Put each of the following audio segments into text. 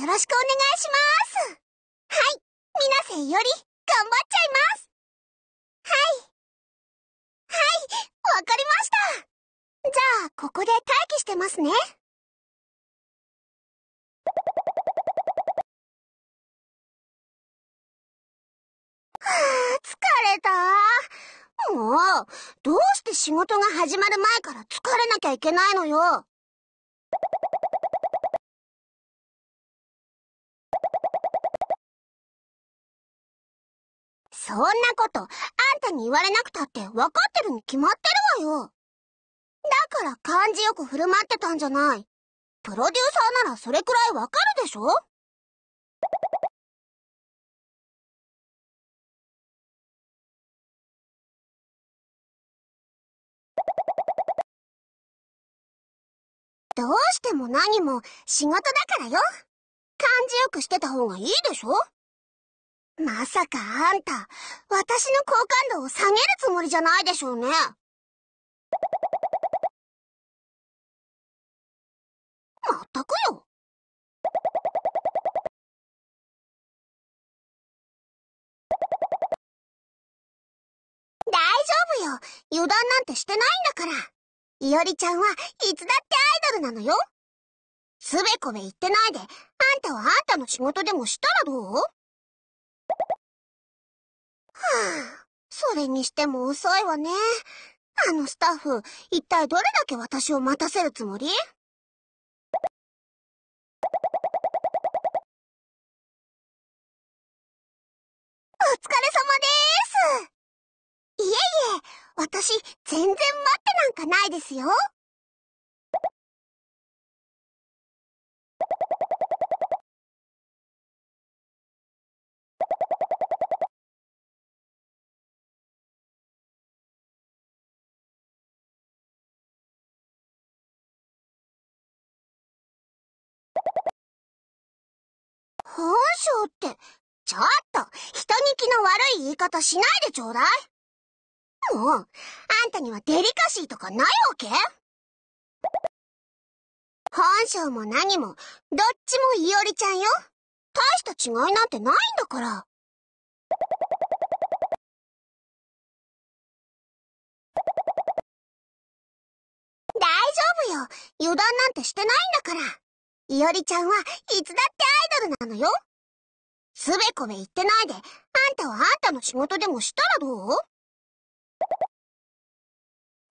よろしくお願いします。はい、皆さんより、頑張っちゃいます。はい。はい、わかりました。じゃあ、ここで待機してますね。はあ、疲れた。もう、どうして仕事が始まる前から疲れなきゃいけないのよ。そんなこと、あんたに言われなくたって分かってるに決まってるわよ。だから感じよく振る舞ってたんじゃない。プロデューサーならそれくらいわかるでしょどうしても何も仕事だからよ。感じよくしてた方がいいでしょまさかあんた、私の好感度を下げるつもりじゃないでしょうね。まったくよ。大丈夫よ。油断なんてしてないんだから。いおりちゃんはいつだってアイドルなのよ。つべこべ言ってないで、あんたはあんたの仕事でもしたらどうあ、それにしても遅いわね。あのスタッフ、一体どれだけ私を待たせるつもりお疲れ様ですいえいえ、私、全然待ってなんかないですよ。本性って、ちょっと、人聞きの悪い言い方しないでちょうだい。もう、あんたにはデリカシーとかないわけ本性も何も、どっちもいおりちゃんよ。大した違いなんてないんだから。大丈夫よ。油断なんてしてないんだから。いおりちゃんはいつだってアイドルなのよつべこべ言ってないで、あんたはあんたの仕事でもしたらどうは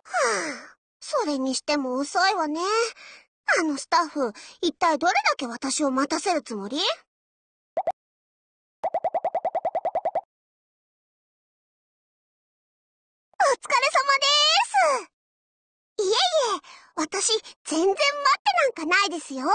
あ、それにしても遅いわね。あのスタッフ、一体どれだけ私を待たせるつもりお疲れ様ですいえいえ、私、全然待ってなんかないですよ。